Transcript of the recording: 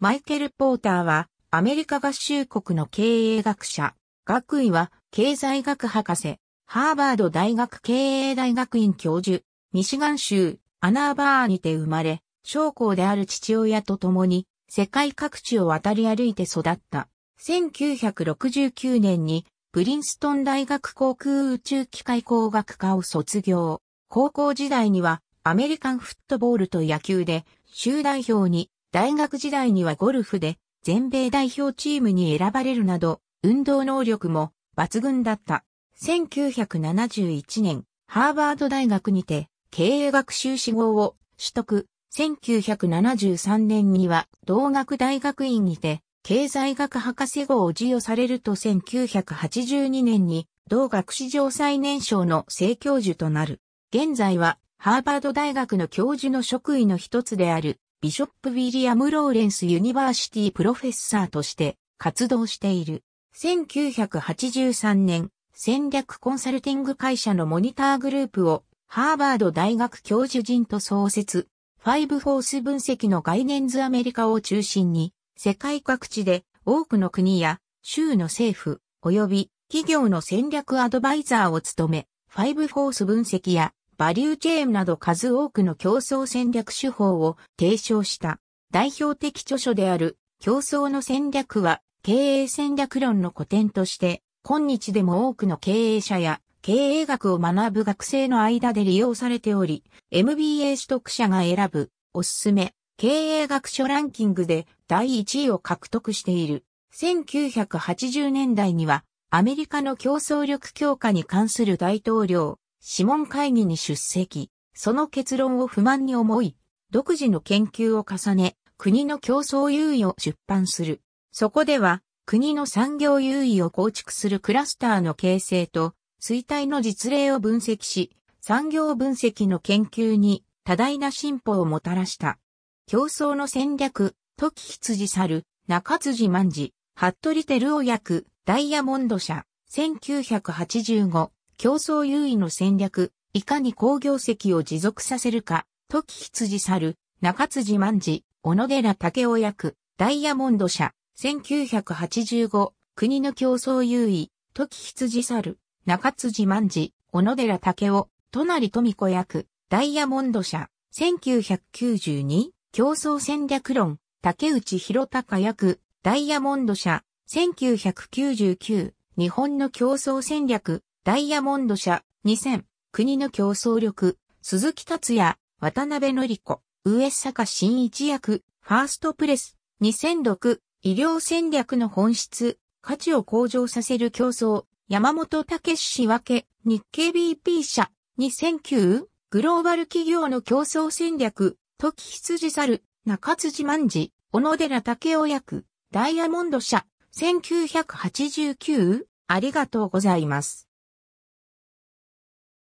マイケル・ポーターは、アメリカ合衆国の経営学者、学位は、経済学博士、ハーバード大学経営大学院教授、ミシガン州、アナーバーにて生まれ、将校である父親と共に、世界各地を渡り歩いて育った。1969年に、プリンストン大学航空宇宙機械工学科を卒業。高校時代には、アメリカンフットボールと野球で、州代表に大学時代にはゴルフで全米代表チームに選ばれるなど、運動能力も抜群だった。1971年、ハーバード大学にて経営学習士号を取得。1973年には同学大学院にて経済学博士号を授与されると1982年に同学史上最年少の正教授となる。現在はハーバード大学の教授の職位の一つであるビショップ・ウィリアム・ローレンス・ユニバーシティ・プロフェッサーとして活動している。1983年、戦略コンサルティング会社のモニターグループをハーバード大学教授陣と創設、ファイブフォース分析の概念図アメリカを中心に、世界各地で多くの国や州の政府及び企業の戦略アドバイザーを務め、ファイブフォース分析やバリューチェーンなど数多くの競争戦略手法を提唱した代表的著書である競争の戦略は経営戦略論の古典として今日でも多くの経営者や経営学を学ぶ学生の間で利用されており MBA 取得者が選ぶおすすめ経営学書ランキングで第1位を獲得している。1980年代にはアメリカの競争力強化に関する大統領諮問会議に出席、その結論を不満に思い、独自の研究を重ね、国の競争優位を出版する。そこでは、国の産業優位を構築するクラスターの形成と、衰退の実例を分析し、産業分析の研究に多大な進歩をもたらした。競争の戦略、時羊猿、中辻万事、服部照夫役、ダイヤモンド社、1985。競争優位の戦略、いかに好業績を持続させるか、時羊猿、中辻万次、小野寺武雄役、ダイヤモンド社、1985、国の競争優位、時羊猿、中辻万次、小野寺武雄、隣富子役、ダイヤモンド社、1992、競争戦略論、竹内博隆役、ダイヤモンド社、1999、日本の競争戦略、ダイヤモンド社、2000、国の競争力、鈴木達也、渡辺則子、上坂新一役、ファーストプレス、2006、医療戦略の本質、価値を向上させる競争、山本武氏分け、日経 BP 社、2009、グローバル企業の競争戦略、時羊猿、中辻万事、小野寺武雄役、ダイヤモンド社、1989、ありがとうございます。